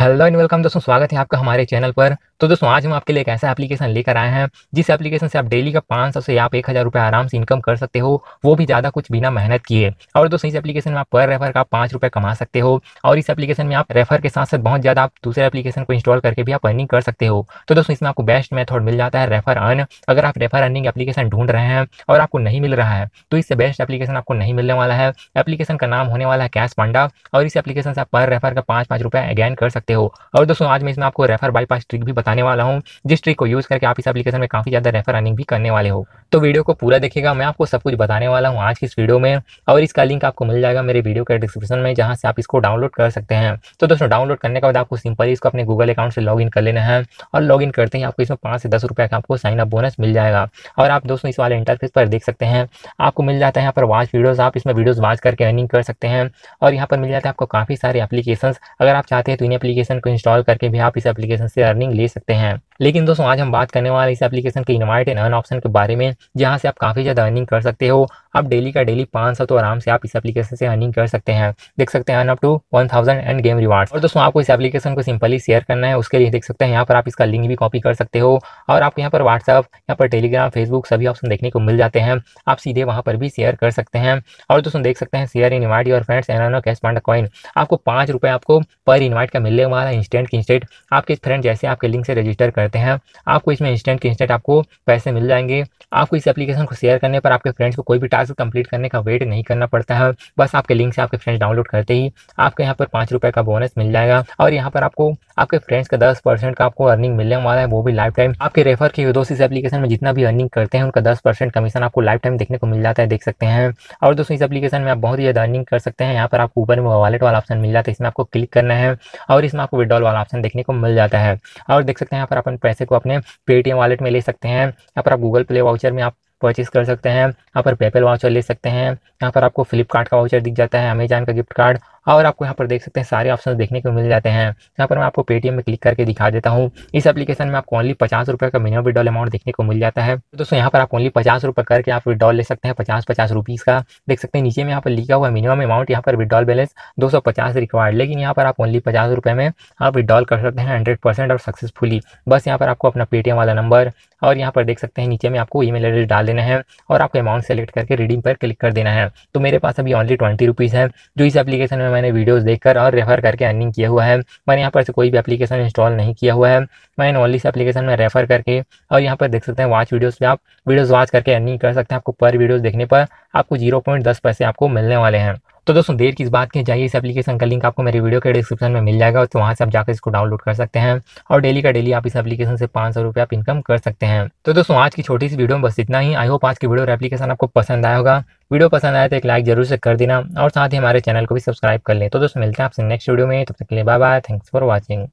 hello and welcome दोस्तों स्वागत है आपका हमारे चैनल पर तो दोस्तों आज हम आपके लिए एक ऐसा एप्लीकेशन लेकर आए हैं जिस एप्लीकेशन से आप डेली का पाँच सौ से आप एक हज़ार रुपये आराम से इनकम कर सकते हो वो भी ज़्यादा कुछ बिना मेहनत किए और दोस्तों इस एप्लीकेशन में आप पर रेफर का पाँच रुपये कमा सकते हो और इस एप्लीकेशन में आप रेफर के साथ साथ बहुत ज़्यादा आप दूसरे एप्लीकेशन को इंस्टॉल करके भी आप अर्निंग कर सकते हो तो दोस्तों इसमें आपको बेस्ट मेथड मिल जाता है रेफर अर्न अगर आप रेफर अर्निंग एप्लीकेशन ढूंढ रहे हैं और आपको नहीं मिल रहा है तो इससे बेस्ट एप्लीकेशन आपको नहीं मिलने वाला है एप्लीकेशन का नाम होने वाला है कैश पांडा और इस एप्लीकेशन से आप पर रेफर का पाँच पाँच रुपये अगैन कर सकते सकते हो और दोस्तों आज मैं इसमें आपको रेफर बाईपास ट्रिक भी बताने वाला हूँ जिस ट्रिक को यूज़ करके आप इस एप्लीकेशन में काफ़ी ज़्यादा रेफर अर्निंग भी करने वाले हो तो वीडियो को पूरा देखेगा मैं आपको सब कुछ बताने वाला हूँ आज की इस वीडियो में और इसका लिंक आपको मिल जाएगा मेरे वीडियो के डिस्क्रिप्शन में जहाँ से आप इसको डाउनलोड कर सकते हैं तो दोस्तों डाउनलोड करने के बाद आपको सिंपली इसको अपने गूगल अकाउंट से लॉग कर लेना है और लॉग करते ही आपको इसमें पाँच से दस रुपये का आपको साइन अप बोनस मिल जाएगा और आप दोस्तों इस वाले इंटरफेस पर देख सकते हैं आपको मिल जाता है यहाँ पर वाच वीडियोज़ आप इसमें वीडियोज़ वाच करके अर्निंग कर सकते हैं और यहाँ पर मिल जाता है आपको काफ़ी सारे एप्लीकेशन अगर आप चाहते हैं तो इन्हें एप्लीकेशन को इंस्टॉल करके भी आप इस एप्लीकेशन से अर्निंग ले सकते हैं लेकिन दोस्तों आज हम बात करने वाले इस एप्लीकेशन के इन्वाइट एंड अर्न ऑप्शन के बारे में जहाँ से आप काफ़ी ज़्यादा अर्निंग कर सकते हो आप डेली का डेली पाँच सौ तो आराम से आप इस एप्लीकेशन से अर्निंग कर सकते हैं देख सकते हैं earn up to one thousand and game reward और दोस्तों आपको इस एप्लीकेशन को सिंपली शेयर करना है उसके लिए देख सकते हैं यहाँ पर आप इसका लिंक भी कॉपी कर सकते हो और आपको यहाँ पर व्हाट्सअप यहाँ पर टेलीग्राम फेसबुक सभी ऑप्शन देखने को मिल जाते हैं आप सीधे वहाँ पर भी शेयर कर सकते हैं और दोस्तों देख सकते हैं share invite your friends and earn Cash Panda coin आपको पाँच रुपये आपको पर इन्वाइट का मिलने वाला इंस्टेंट की इंस्टेंट आपके फ्रेंड जैसे आपके लिंक से रजिस्टर कर करते हैं आपको इसमें इंस्टेंट के इंस्टेंट आपको पैसे मिल जाएंगे आपको इस एप्लीकेशन को शेयर करने पर आपके फ्रेंड्स को कोई भी टास्क कंप्लीट करने का वेट नहीं करना पड़ता है बस आपके लिंक से आपके फ्रेंड्स डाउनलोड करते ही आपको यहाँ पर पाँच का बोनस मिल जाएगा और यहाँ पर आपको आपके फ्रेंड्स का दस का आपको अर्निंग मिलने वाला है वो भी लाइफ टाइम आपके रेफर के दोस्त इस एप्लीकेशन में जितना भी अर्निंग करते हैं उनका दस परसेंट कमीशन आपको लाइफ टाइम देखने को मिल जाता है देख सकते हैं और दोस्तों इस एप्लीकेशन में आप बहुत ही ज़्यादा अर्निंग कर सकते हैं यहाँ पर आपको ऊपर में वॉलेट वाला ऑप्शन मिल जाता है इसमें आपको क्लिक करना है और इसमें आपको विड्रॉल वाला ऑप्शन देखने को मिल जाता है और देख सकते हैं यहाँ पर अपन पैसे को अपने पेटीएम वॉलेट में ले सकते हैं या पर आप गूगल प्ले वाउचर में आप परचेज़ कर सकते हैं यहाँ पर पेपल वाउचर ले सकते हैं यहाँ पर आपको फ्लिपकार्ट का वाउचर दिख जाता है अमेजान का गिफ्ट कार्ड और आपको यहाँ पर देख सकते हैं सारे ऑप्शन देखने को मिल जाते हैं यहाँ पर मैं आपको पेटीएम में क्लिक करके दिखा देता हूँ इस एप्लीकेशन में आपको ओनली पचास रुपये का मिनिमम विड्रॉल अमाउंट देखने को मिल जाता है दोस्तों यहाँ पर आप ओनली पचास रुपये करके आप विड्रॉल ले सकते हैं पचास पचास रुपीज़ का देख सकते हैं नीचे में यहाँ पर लिखा हुआ मिनिमम अमाउंट यहाँ पर विड्रॉल बैलेंस दो सौ पचास रिक्वायर्ड लेकिन यहाँ पर आप ओनली पचास रुपये में आप विड्रॉल कर सकते हैं हंड्रेड परसेंट और सक्सेसफुली बस यहाँ पर आपको अपना पेटीएम वाला नंबर और यहाँ पर देख सकते हैं नीचे में आपको ई मेल एड्रेस डाल लेना है और आपको अमाउंट सेलेक्ट करके रिडीम पर क्लिक कर देना है तो मेरे पास अभी ओनली ट्वेंटी रुपीज़ है जो इस एप्लीकेशन में मैंने वीडियोज़ देखकर और रेफर करके अर्निंग किया हुआ है मैंने यहाँ पर से कोई भी एप्लीकेशन इंस्टॉल नहीं किया हुआ है मैंने ओनली इस एप्लीकेशन में रेफर करके और यहाँ पर देख सकते हैं वाच वीडियोज़ पर आप वीडियोज़ वाच करके अर्निंग कर सकते हैं आपको पर वीडियोज़ देखने पर आपको जीरो पॉइंट दस पैसे आपको मिलने वाले हैं तो दोस्तों देर किस बात की जाइए इस एप्लीकेशन का लिंक आपको मेरे वीडियो के डिस्क्रिप्शन में मिल जाएगा तो वहाँ से आप जाकर इसको डाउनलोड कर सकते हैं और डेली का डेली आप इस एप्लीकेशन से पाँच सौ रुपये आप इनकम कर सकते हैं तो दोस्तों आज की छोटी सी वीडियो में बस इतना ही आई होप आज की वीडियो और एप्लीकेशन आपको पसंद आया होगा वीडियो पसंद आया तो एक लाइक जरूर से कर देना और साथ ही हमारे चैनल को भी सब्सक्राइब कर लें तो दोस्तों मिलते हैं आपसे नेक्स्ट वीडियो में तब तक के लिए bye bye thanks for watching